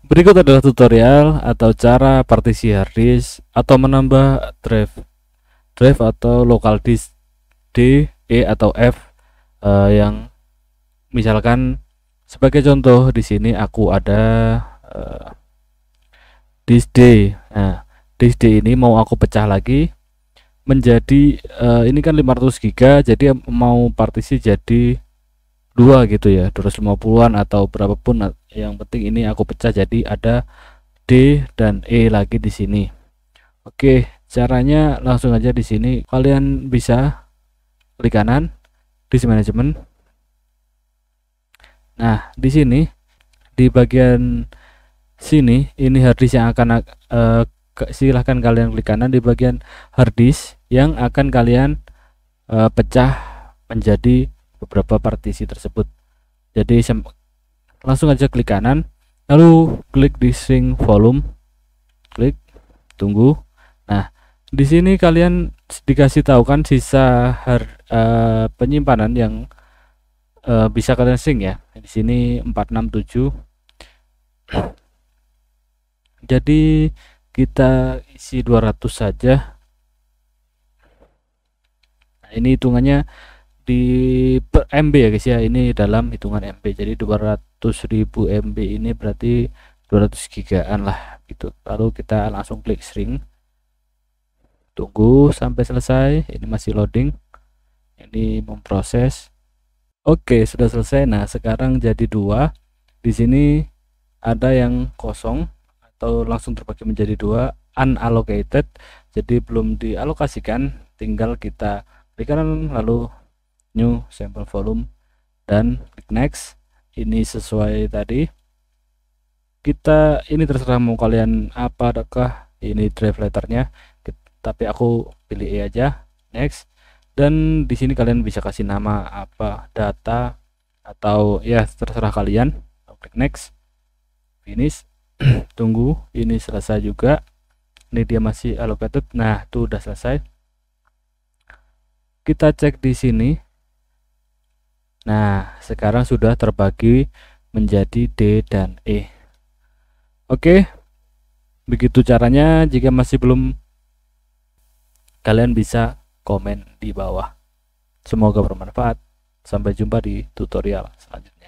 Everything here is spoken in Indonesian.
Berikut adalah tutorial atau cara partisi hard disk atau menambah drive drive atau local disk D, E atau F uh, yang misalkan sebagai contoh di sini aku ada uh, disk D. Nah, disk D ini mau aku pecah lagi menjadi uh, ini kan 500 GB jadi mau partisi jadi dua gitu ya 250-an atau berapapun yang penting ini aku pecah jadi ada D dan E lagi di sini Oke caranya langsung aja di sini kalian bisa klik kanan disk management. nah di sini di bagian sini ini harddisk yang akan uh, silahkan kalian klik kanan di bagian harddisk yang akan kalian uh, pecah menjadi beberapa partisi tersebut jadi langsung aja klik kanan lalu klik di sync volume klik tunggu nah di sini kalian dikasih tahu kan sisa har, uh, penyimpanan yang uh, bisa kalian sync ya di sini 467 jadi kita isi 200 saja nah, ini hitungannya di per MB ya guys ya ini dalam hitungan MB jadi 200.000 MB ini berarti 200 gigaan lah gitu lalu kita langsung klik string tunggu sampai selesai ini masih loading ini memproses Oke sudah selesai nah sekarang jadi dua di sini ada yang kosong atau langsung terbagi menjadi dua unallocated jadi belum dialokasikan tinggal kita klik kanan lalu new sample volume dan klik next ini sesuai tadi kita ini terserah mau kalian apa adakah ini drive letternya tapi aku pilih E aja next dan di sini kalian bisa kasih nama apa data atau ya terserah kalian klik next finish tunggu ini selesai juga ini dia masih allocated nah itu udah selesai kita cek di sini Nah, sekarang sudah terbagi menjadi D dan E. Oke, begitu caranya. Jika masih belum, kalian bisa komen di bawah. Semoga bermanfaat. Sampai jumpa di tutorial selanjutnya.